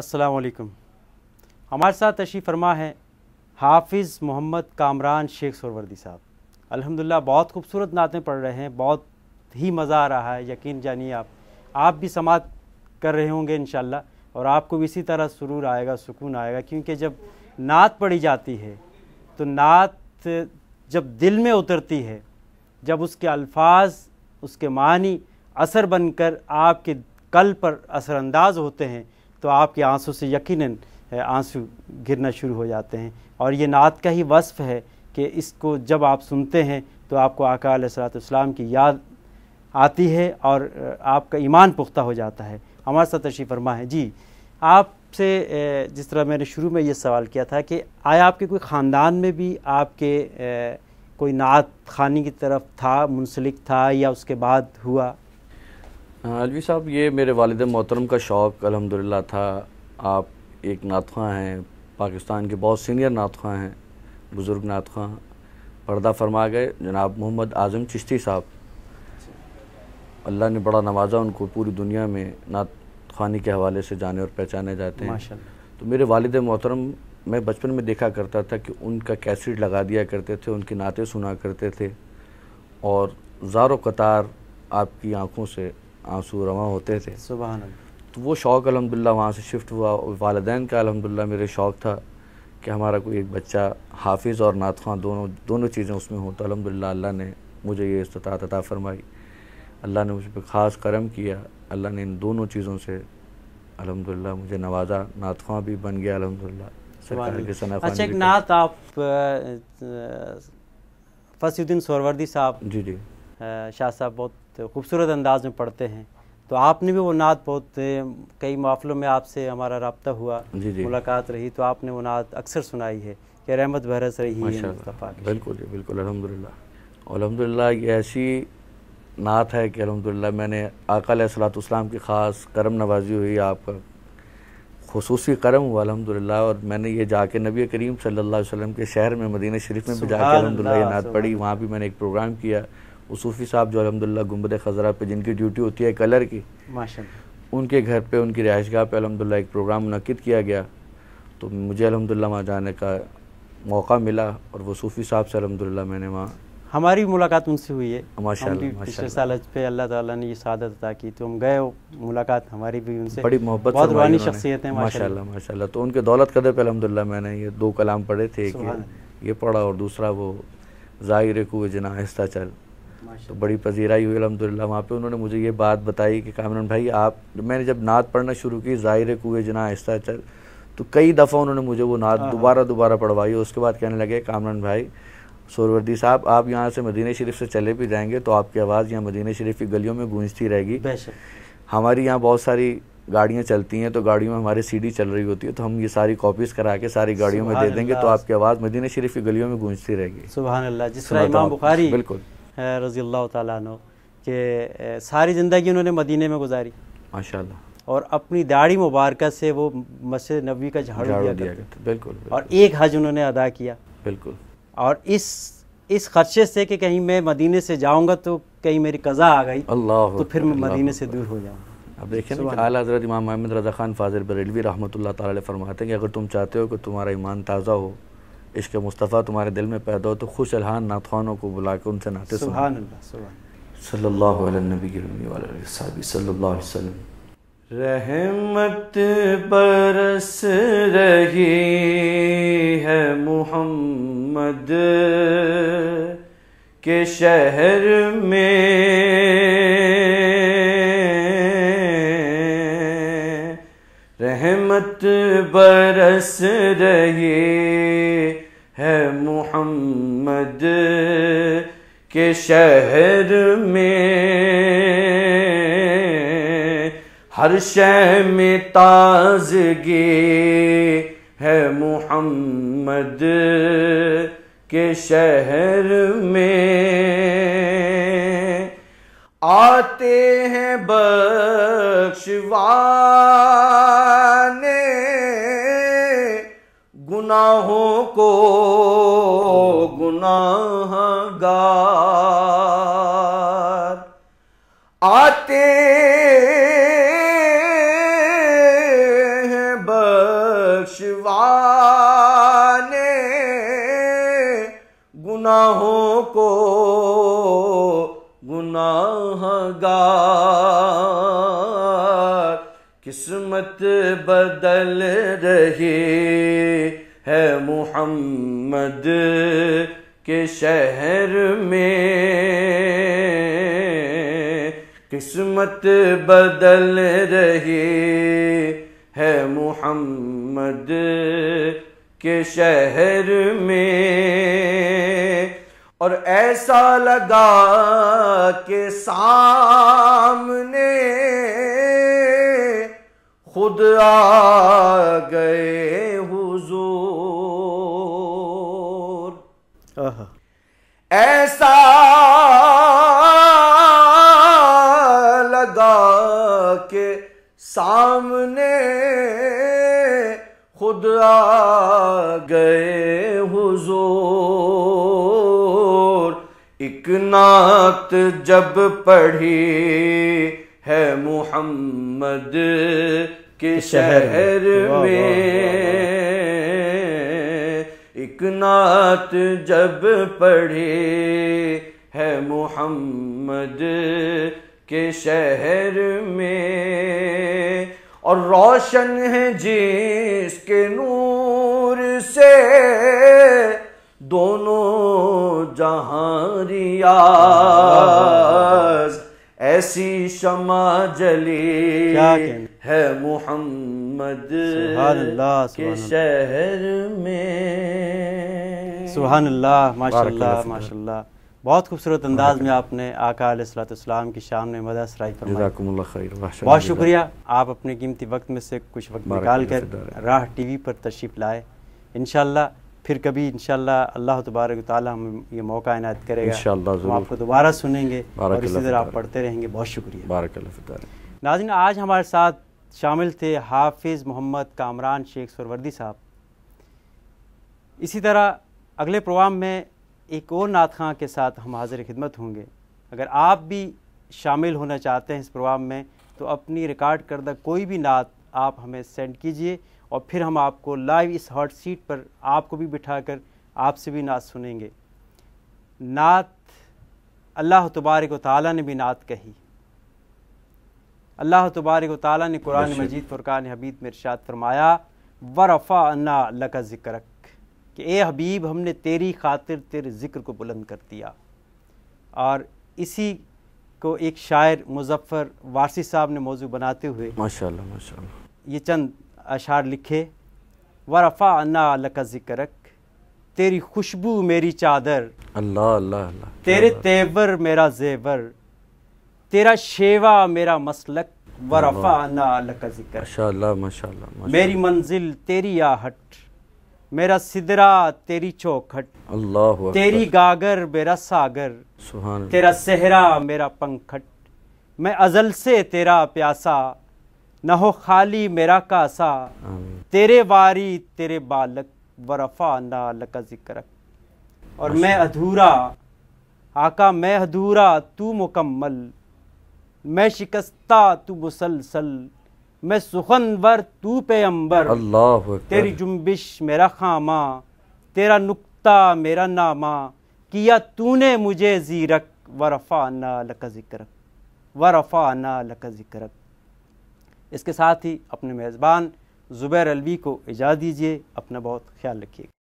अस्सलाम हमारे साथ तशीफ़ फरमा है हाफिज़ मोहम्मद कामरान शेख सरवर्दी साहब अल्हम्दुलिल्लाह बहुत खूबसूरत नातें पढ़ रहे हैं बहुत ही मज़ा आ रहा है यकीन जानिए आप आप भी समात कर रहे होंगे इन और आपको भी इसी तरह सुरूर आएगा सुकून आएगा क्योंकि जब नात पढ़ी जाती है तो नात जब दिल में उतरती है जब उसके अल्फाज उसके मानी असर बनकर आपके कल पर असरानंदाज होते हैं तो आपके आंसू से यकीन आंसू गिरना शुरू हो जाते हैं और ये नात का ही वस्फ है कि इसको जब आप सुनते हैं तो आपको आका सलाम की याद आती है और आपका ईमान पुख्ता हो जाता है हमारे साथ तशी फरमा है जी आपसे जिस तरह मैंने शुरू में ये सवाल किया था कि आया आपके कोई ख़ानदान में भी आपके कोई नात खानी की तरफ था मुंसलिक था या उसके बाद हुआ हाँ, अलवी साहब ये मेरे वालद मोहतरम का शौक़ अलहमदिल्ला था आप एक नातवा हैं पाकिस्तान के बहुत सीनियर नातवा हैं बुज़ुर्ग नातवा पर्दा फरमा गए जनाब मोहम्मद आज़म चिश्ती साहब अल्लाह ने बड़ा नवाजा उनको पूरी दुनिया में नात खानी के हवाले से जाने और पहचाने जाते हैं तो मेरे वालद मोहतरम मैं बचपन में देखा करता था कि उनका कैसेट लगा दिया करते थे उनकी नाते सुना करते थे और ज़ारो कतार आपकी आँखों से आंसू रवा होते थे सुबह तो वो शौक़ अलहमदिल्ला वहाँ से शिफ्ट हुआ वालदेन का अलहमदिल्ला मेरे शौक़ था कि हमारा कोई एक बच्चा हाफिज़ और नात खां दोनों दोनों चीज़ें उसमें हों तो अलहमदिल्ला अल्लाह ने मुझे ये इस्तात अता फ़रमाई अल्लाह ने मुझ पर ख़ास करम किया अल्लाह ने इन दोनों चीज़ों से अलहमदिल्ला मुझे नवाजा नात खां भी बन गया अलहमदिल्ला अच्छा एक नात आप फसीुद्दीन सोरवर्दी साहब जी जी शाह साहब बहुत तो खूबसूरत अंदाज में पढ़ते हैं तो आपने भी वो नात बहुत कई माफलों में आपसे हमारा रबता हुआ जी जी। मुलाकात रही तो आपने वो नात अक्सर सुनाई है कि रहमत भरस रही है बिल्कुल जी बिल्कुल अलहमदिल्ला अलहमदिल्ला ये ऐसी नात है कि अलहमदिल्ला मैंने आकल सलातम की ख़ास करम नवाजी हुई आपका खसूस करम हुआ अलहमदिल्ला और मैंने ये जाके नबी करीम सल्ला अलैहि के शहर में मदीना शरीफ में भी जाके अलहमदिल्ला ये नात पढ़ी वहाँ भी मैंने एक प्रोग्राम किया सूफ़ी साहब जो अलहमदिल्ला गुमबद खजरा पे जिनकी ड्यूटी होती है कलर की माशा उनके घर पे उनकी रिहाइश गाह पर अलहमदिल्ला एक प्रोग्राम मनद किया गया तो मुझे अलहमदिल्ला वहाँ जाने का मौका मिला और वो सूफ़ी साहब से अलहमदिल्ला मैंने वहाँ हमारी मुलाकात उनसे हुई है माशा पिछले साल हज पे अल्लाह ताला ने ये शादत अदा की तो हम गए मुलाकात हमारी भी उनसे बड़ी मोहब्बत बहुत रूहानी शख्सियत है माशा माशा तो उनके दौलत कदर पे अलहमदिल्ला मैंने ये दो कलाम पढ़े थे एक ये पढ़ा और दूसरा वो ज़ाहिर कुए जना आहिस्ता चल तो बड़ी पजीराई हुई अलहमदिल्ला वहाँ पे उन्होंने मुझे ये बात बताई कि कामरान भाई आप मैंने जब नात पढ़ना शुरू की ज़ाहिर कुए जना आहिस्ता चल तो कई दफ़ा उन्होंने मुझे वो नात हाँ, हाँ। दोबारा दोबारा पढ़वाई उसके बाद कहने लगे कामरान भाई सोरवर्दी साहब आप यहाँ से मदीना शरीफ से चले भी जाएंगे तो आपकी आवाज़ यहाँ मदीना शरीफ की गलियों में गूंजती रहेगी हमारी यहाँ बहुत सारी गाड़ियाँ चलती हैं तो गाड़ियों में हमारी सीडी चल रही होती है तो हम ये सारी कॉपीज़ करा के सारी गाड़ियों में दे देंगे तो आपकी आवाज़ मदीना शरीफ की गलियों में गूंजती रहेगी सुबह जिस तरह इमाम बुखारी बिल्कुल रज़ी अल्लाह तु के सारी ज़िंदगी उन्होंने मदीने में गुजारी माशा और अपनी दाढ़ी मुबारक से वो मस्जिद नबी का झाड़ू दिया, दिया करते बिल्कुल, बिल्कुल और एक हज उन्होंने अदा किया बिल्कुल और इस इस खर्चे से कि कहीं मैं मदीने से जाऊंगा तो कहीं मेरी कज़ा आ गई अल्लाह तो फिर मैं मदीने से दूर हो जाऊँगा अब देखिए आला हजरत इमाम महमद रजा खान फाजिल बरेलवी रहमत ला फरमाते हैं कि अगर तुम चाहते हो कि तुम्हारा ईमान ताज़ा हो इश्क मुस्तफ़ा तुम्हारे दिल में पैदा हो तो खुश अलहान नाथवानों को बुला के उनसे नाते रहमत बरस रही है मोहम्मद के शहर में रहमत बरस रही है मुहम्मद के शहर में हर शह में ताजगी है मुहम्मद के शहर में आते हैं बख्शवा गुनाहों को गुनाहगार आते हैं बख्शवाने गुनाहों को गुनाहगार किस्मत बदल रही है मोहम्मद के शहर में किस्मत बदल रही है मोहम्मद के शहर में और ऐसा लगा के सामने खुद आ गए ऐसा लगा के सामने खुद आ गए हुजूर एक नात जब पढ़ी है मोहम्मद के शहर में नात जब पढ़े है मोहम्मद के शहर में और रोशन है जिसके नूर से दोनों जहारिया ऐसी शमा जली है मोहम्मद के शहर में सुबहान अल्लाह माशाल्लाह माशाल्लाह बहुत खूबसूरत अंदाज में आपने आकाम की शाम में मदद सराई फरमाई बहुत शुक्रिया आप अपने कीमती वक्त में से कुछ वक्त निकाल कर राह टी वी पर तशरीफ़ लाए इन फिर कभी इन अल्लाह तबारक हमें ये मौका इनायत करेगा आपको दोबारा सुनेंगे और इसी तरह आप पढ़ते रहेंगे बहुत शुक्रिया नाजिन आज हमारे साथ शामिल थे हाफिज़ मोहम्मद कामरान शेख सरवर्दी साहब इसी तरह अगले प्रोग्राम में एक और नात खां के साथ हम हाजिर खिदमत होंगे अगर आप भी शामिल होना चाहते हैं इस प्रोग्राम में तो अपनी रिकॉर्ड करदा कोई भी नात आप हमें सेंड कीजिए और फिर हम आपको लाइव इस हॉट सीट पर आपको भी बिठाकर आपसे भी नात सुनेंगे नात अल्लाह तबारक ताली ने भी नात कही अल्लाह तबारक ताली ने कुरान मजीद फ़ुरक़ान हबीद में इरशाद फरमाया वरफ़ा अन्ना लका ज़िक्रक कि ए हबीब हमने तेरी खातिर तेरे ज़िक्र को बुलंद कर दिया और इसी को एक शायर मुजफ़र वारसी साहब ने मौजू बनाते हुए माशाल्लाह माशाल्लाह ये चंद अशार लिखे व रफ़ा अन्ना लका ज़िक्रक तेरी खुशबू मेरी चादर अल्लाह अल्लाह अल्लाह तेरे तेवर मेरा जेवर तेरा शेवा मेरा मसलक व रफ़ा अन्ना लका ज़िक्र माशाल्लाह माशाल्लाह मेरी मंजिल तेरी आहट मेरा सिदरा तेरी चौखट अल्लाह तेरी गागर मेरा सागर सुहान तेरा सेहरा मेरा पंखट मैं अजल से तेरा प्यासा न हो खाली मेरा कासा तेरे वारी तेरे बालक वरफा ना लका ज़िक्र और मैं अधूरा आका मैं अधूरा तू मुकम्मल मैं शिकस्ता तू मुसलसल मैं सुखन वर तू पे अम्बर अल्लाह तेरी जुम्बिश मेरा खामा तेरा नुक्ता मेरा नामा किया तूने मुझे जीरक वरफ़ा ना लक व वरफ़ा ना लक ज़िक्रक इसके साथ ही अपने मेज़बान ज़ुबैर अलवी को इजाज़ दीजिए अपना बहुत ख्याल रखिएगा